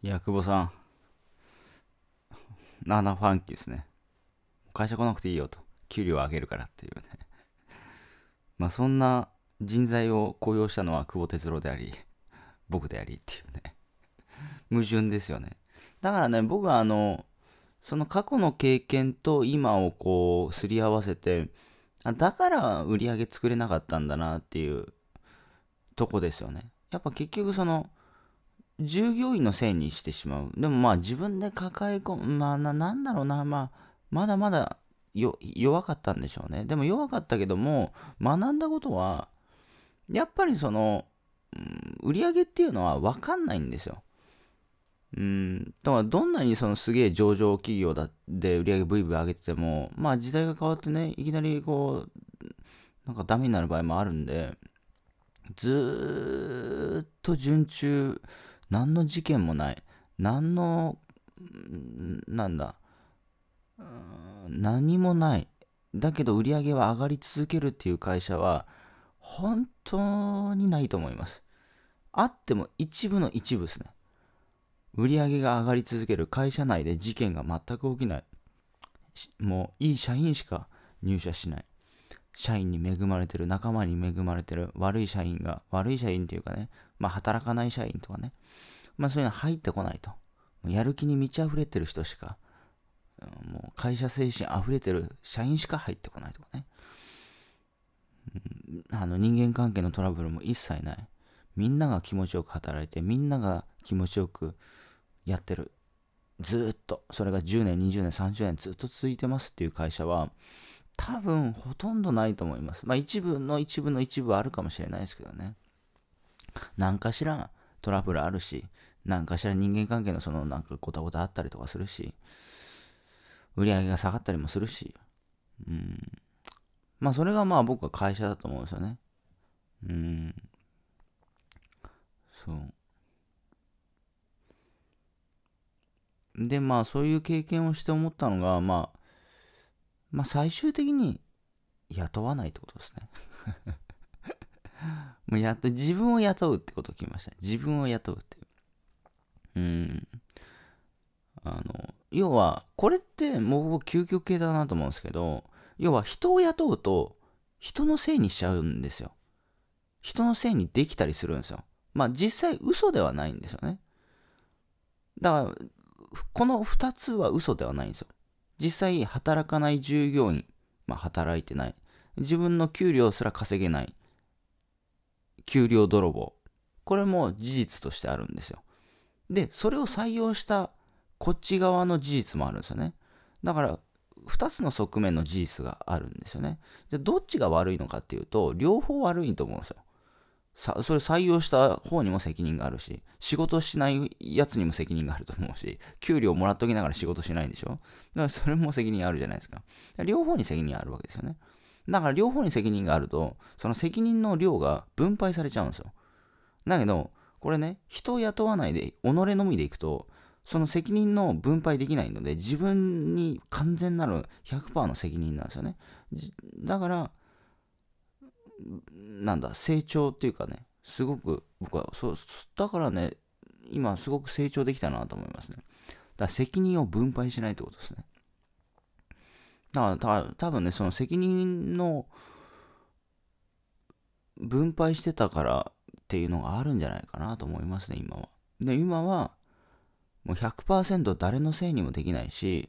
いや、久保さん。なあなファンキーですね。会社来なくていいよと。給料上げるからっていうね。まあそんな人材を雇用したのは久保哲郎であり、僕でありっていうね。矛盾ですよね。だからね、僕はあの、その過去の経験と今をこうすり合わせて、あだから売り上げ作れなかったんだなっていうとこですよね。やっぱ結局その従業員のせいにしてしまう。でもまあ自分で抱え込む、まあななんだろうな、まあ、まだまだ弱かったんでしょうね。でも弱かったけども、学んだことは、やっぱりその、うん、売り上げっていうのは分かんないんですよ。うん、だからどんなにそのすげえ上場企業だで売り上げブイブイ上げてても、まあ時代が変わってね、いきなりこう、なんかダメになる場合もあるんで、ずっと順中、何の事件もない。何の、なんだ、何もない。だけど売り上げは上がり続けるっていう会社は、本当にないと思います。あっても一部の一部ですね。売り上げが上がり続ける会社内で事件が全く起きない。もういい社員しか入社しない。社員に恵まれてる、仲間に恵まれてる、悪い社員が、悪い社員っていうかね、まあ働かない社員とかね、まあそういうの入ってこないと。やる気に満ち溢れてる人しか、もう会社精神溢れてる社員しか入ってこないとかね。あの人間関係のトラブルも一切ない。みんなが気持ちよく働いて、みんなが気持ちよくやってる。ずっと、それが10年、20年、30年ずっと続いてますっていう会社は、多分ほとんどないと思います。まあ一部の一部の一部はあるかもしれないですけどね。何かしらトラブルあるし、何かしら人間関係のそのなんかごたごたあったりとかするし、売り上げが下がったりもするし、うん。まあそれがまあ僕は会社だと思うんですよね。うん。そう。でまあそういう経験をして思ったのがまあまあ、最終的に雇わないってことですね もうやっと自分を雇うってことを聞きました。自分を雇うっていう。うん。あの、要は、これってもう究極系だなと思うんですけど、要は人を雇うと人のせいにしちゃうんですよ。人のせいにできたりするんですよ。まあ実際嘘ではないんですよね。だから、この2つは嘘ではないんですよ。実際働かない従業員、まあ、働いてない、自分の給料すら稼げない、給料泥棒、これも事実としてあるんですよ。で、それを採用したこっち側の事実もあるんですよね。だから、2つの側面の事実があるんですよね。じゃどっちが悪いのかっていうと、両方悪いと思うんですよ。さそれ採用した方にも責任があるし、仕事しないやつにも責任があると思うし、給料もらっときながら仕事しないんでしょだからそれも責任あるじゃないですか。両方に責任あるわけですよね。だから両方に責任があると、その責任の量が分配されちゃうんですよ。だけど、これね、人を雇わないで、己のみでいくと、その責任の分配できないので、自分に完全なる100%の責任なんですよね。だから、なんだ成長っていうかねすごく僕はそうだからね今すごく成長できたなと思いますねだから責任を分配しないってことですねだから多分ねその責任の分配してたからっていうのがあるんじゃないかなと思いますね今はで今はもう100%誰のせいにもできないし、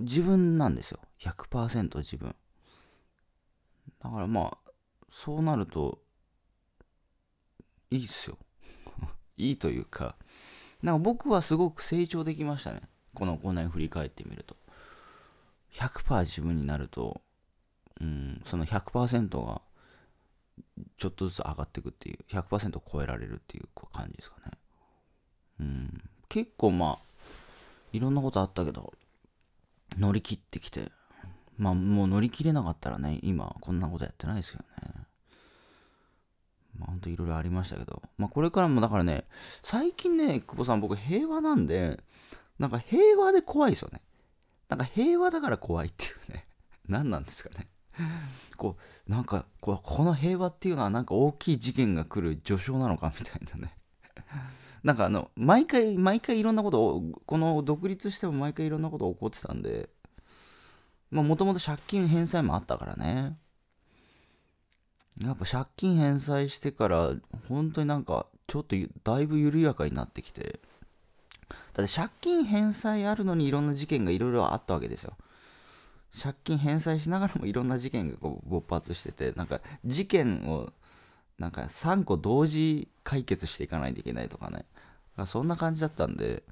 自分なんですよ100%自分だからまあ、そうなると、いいっすよ。いいというか、なんか僕はすごく成長できましたね。この5年振り返ってみると。100%自分になると、うん、その100%がちょっとずつ上がっていくっていう、100%を超えられるっていう感じですかね。うん、結構まあ、いろんなことあったけど、乗り切ってきて、まあもう乗り切れなかったらね、今こんなことやってないですけどね。まあほんといろいろありましたけど、まあこれからもだからね、最近ね、久保さん僕平和なんで、なんか平和で怖いですよね。なんか平和だから怖いっていうね。何なんですかね。こう、なんかここの平和っていうのはなんか大きい事件が来る序章なのかみたいなね。なんかあの、毎回、毎回いろんなことを、この独立しても毎回いろんなこと起こってたんで、まあもともと借金返済もあったからね。やっぱ借金返済してから、本当になんか、ちょっとだいぶ緩やかになってきて。だって借金返済あるのにいろんな事件がいろいろあったわけですよ。借金返済しながらもいろんな事件がこう勃発してて、なんか事件をなんか3個同時解決していかないといけないとかね。かそんな感じだったんで、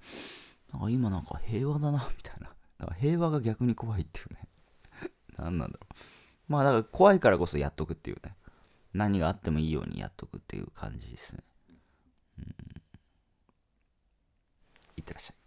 なんか今なんか平和だな、みたいな。んか平和が逆に怖いっていうね。何なんだろう。まあだから怖いからこそやっとくっていうね。何があってもいいようにやっとくっていう感じですね。うん。いってらっしゃい。